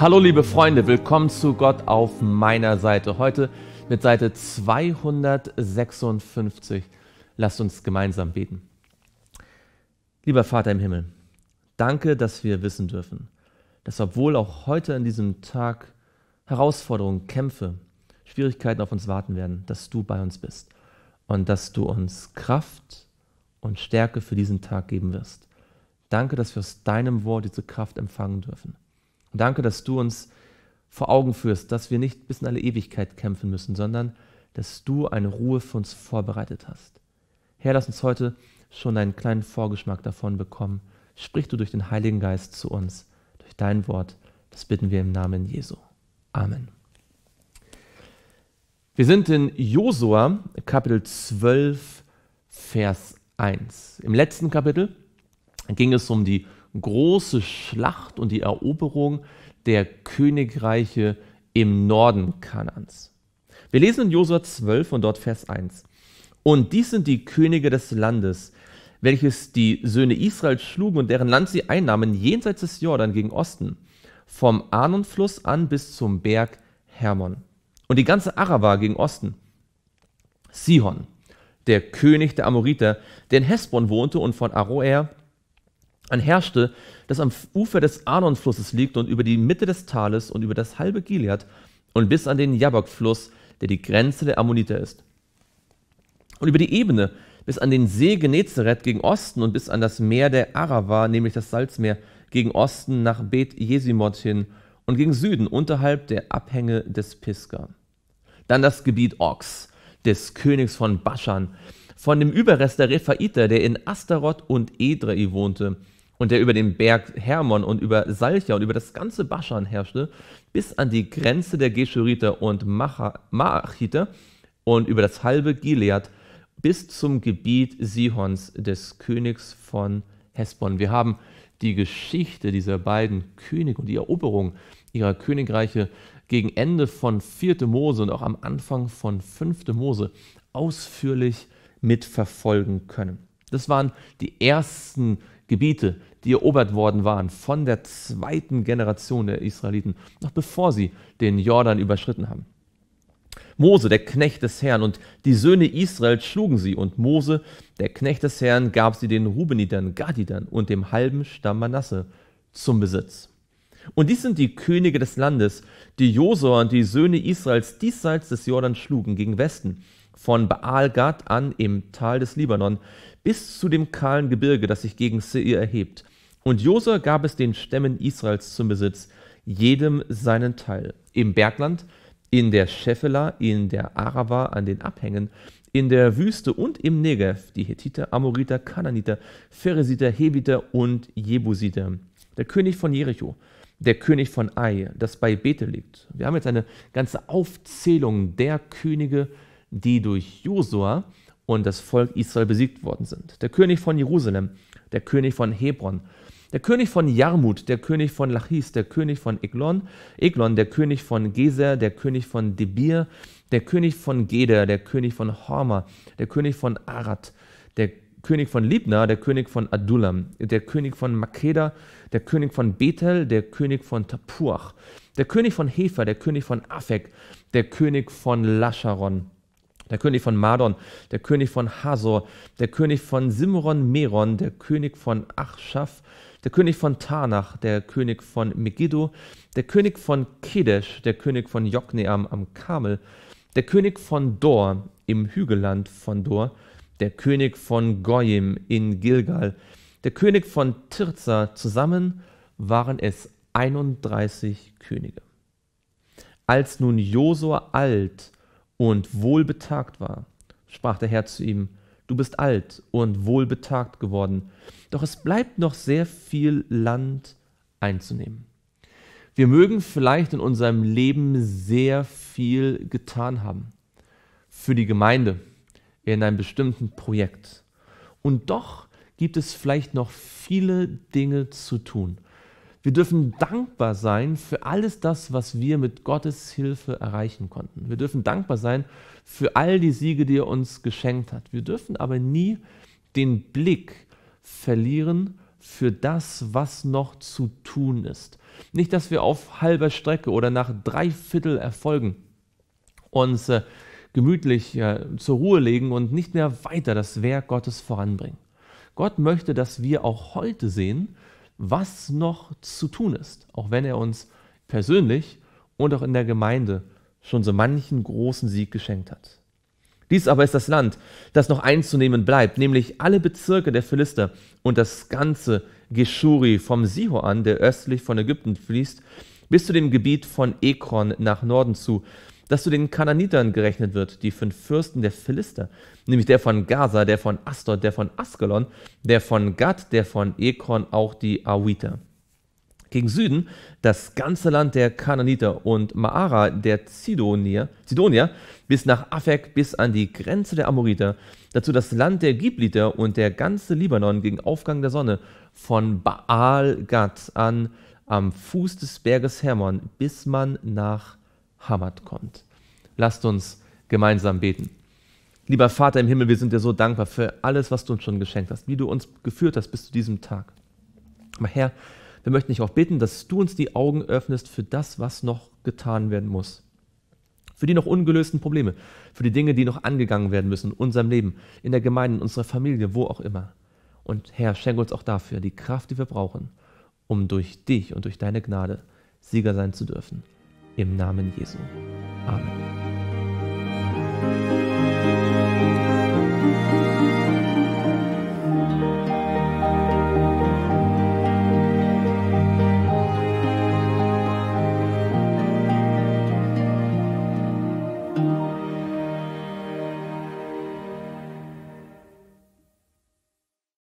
Hallo liebe Freunde, willkommen zu Gott auf meiner Seite. Heute mit Seite 256. Lasst uns gemeinsam beten. Lieber Vater im Himmel, danke, dass wir wissen dürfen, dass obwohl auch heute an diesem Tag Herausforderungen, Kämpfe, Schwierigkeiten auf uns warten werden, dass du bei uns bist und dass du uns Kraft und Stärke für diesen Tag geben wirst. Danke, dass wir aus deinem Wort diese Kraft empfangen dürfen danke, dass du uns vor Augen führst, dass wir nicht bis in alle Ewigkeit kämpfen müssen, sondern dass du eine Ruhe für uns vorbereitet hast. Herr, lass uns heute schon einen kleinen Vorgeschmack davon bekommen. Sprich du durch den Heiligen Geist zu uns, durch dein Wort. Das bitten wir im Namen Jesu. Amen. Wir sind in Josua Kapitel 12, Vers 1. Im letzten Kapitel ging es um die große Schlacht und die Eroberung der Königreiche im Norden Kanans. Wir lesen in Josua 12 und dort Vers 1. Und dies sind die Könige des Landes, welches die Söhne Israels schlugen und deren Land sie einnahmen, jenseits des Jordan gegen Osten, vom Arnonfluss an bis zum Berg Hermon. Und die ganze Arava gegen Osten. Sihon, der König der Amoriter, der in Hesbon wohnte und von Aroer ein herrschte, das am Ufer des Arnon-Flusses liegt und über die Mitte des Tales und über das halbe Gilead und bis an den Jabok-Fluss, der die Grenze der Ammoniter ist. Und über die Ebene bis an den See Genezareth gegen Osten und bis an das Meer der Arava, nämlich das Salzmeer, gegen Osten nach Bet Jesimot hin und gegen Süden unterhalb der Abhänge des Pisgah. Dann das Gebiet Ox, des Königs von Baschan, von dem Überrest der Rephaiter, der in Astaroth und Edrei wohnte, und der über den Berg Hermon und über Salcha und über das ganze Baschan herrschte, bis an die Grenze der Geschuriter und Maachiter und über das halbe Gilead bis zum Gebiet Sihons des Königs von Hesbon. Wir haben die Geschichte dieser beiden Könige und die Eroberung ihrer Königreiche gegen Ende von 4. Mose und auch am Anfang von 5. Mose ausführlich mitverfolgen können. Das waren die ersten Gebiete, die erobert worden waren von der zweiten Generation der Israeliten, noch bevor sie den Jordan überschritten haben. Mose, der Knecht des Herrn, und die Söhne Israels schlugen sie, und Mose, der Knecht des Herrn, gab sie den Rubenitern, Gadidern und dem halben Stamm Manasse zum Besitz. Und dies sind die Könige des Landes, die Josua und die Söhne Israels diesseits des Jordan schlugen gegen Westen, von Baal-Gad an im Tal des Libanon bis zu dem kahlen Gebirge, das sich gegen Seir erhebt. Und Josua gab es den Stämmen Israels zum Besitz, jedem seinen Teil. Im Bergland, in der Scheffela, in der Arava, an den Abhängen, in der Wüste und im Negev, die Hethiter, Amoriter, Kananiter, Pheresiter, Hebiter und Jebusiter. Der König von Jericho, der König von Ai, das bei Bethel liegt. Wir haben jetzt eine ganze Aufzählung der Könige, die durch Josua und das Volk Israel besiegt worden sind. Der König von Jerusalem, der König von Hebron, der König von Jarmut, der König von Lachis, der König von Eglon, Eglon, der König von Geser, der König von Debir, der König von Geder, der König von Horma, der König von Arad, der König von Libna, der König von Adullam, der König von Makeda, der König von Bethel, der König von Tapuach, der König von Hefer, der König von Afek, der König von Lascharon, der König von Madon, der König von Hazor, der König von Simron Meron, der König von Achshaf, der König von Tanach, der König von Megiddo, der König von Kedesh, der König von Jokneam am Kamel, der König von Dor im Hügelland von Dor, der König von Goyim in Gilgal, der König von Tirza, zusammen waren es 31 Könige. Als nun Josua alt und wohlbetagt war. Sprach der Herr zu ihm, du bist alt und wohlbetagt geworden, doch es bleibt noch sehr viel Land einzunehmen. Wir mögen vielleicht in unserem Leben sehr viel getan haben. Für die Gemeinde, in einem bestimmten Projekt. Und doch gibt es vielleicht noch viele Dinge zu tun. Wir dürfen dankbar sein für alles das, was wir mit Gottes Hilfe erreichen konnten. Wir dürfen dankbar sein für all die Siege, die er uns geschenkt hat. Wir dürfen aber nie den Blick verlieren für das, was noch zu tun ist. Nicht, dass wir auf halber Strecke oder nach dreiviertel Erfolgen uns äh, gemütlich äh, zur Ruhe legen und nicht mehr weiter das Werk Gottes voranbringen. Gott möchte, dass wir auch heute sehen, was noch zu tun ist, auch wenn er uns persönlich und auch in der Gemeinde schon so manchen großen Sieg geschenkt hat. Dies aber ist das Land, das noch einzunehmen bleibt, nämlich alle Bezirke der Philister und das ganze Geschuri vom Sihor an, der östlich von Ägypten fließt, bis zu dem Gebiet von Ekron nach Norden zu, dass zu den Kananitern gerechnet wird, die fünf Fürsten der Philister, nämlich der von Gaza, der von Astor, der von Askelon, der von Gad, der von Ekron, auch die Awiter. Gegen Süden das ganze Land der Kananiter und Maara der Zidonier, Zidonier bis nach Afek bis an die Grenze der Amoriter, dazu das Land der Gibliter und der ganze Libanon gegen Aufgang der Sonne von Baal Gad an am Fuß des Berges Hermon bis man nach Hamad kommt. Lasst uns gemeinsam beten. Lieber Vater im Himmel, wir sind dir so dankbar für alles, was du uns schon geschenkt hast, wie du uns geführt hast bis zu diesem Tag. Aber Herr, wir möchten dich auch bitten, dass du uns die Augen öffnest für das, was noch getan werden muss. Für die noch ungelösten Probleme, für die Dinge, die noch angegangen werden müssen in unserem Leben, in der Gemeinde, in unserer Familie, wo auch immer. Und Herr, schenke uns auch dafür die Kraft, die wir brauchen, um durch dich und durch deine Gnade Sieger sein zu dürfen. Im Namen Jesu. Amen.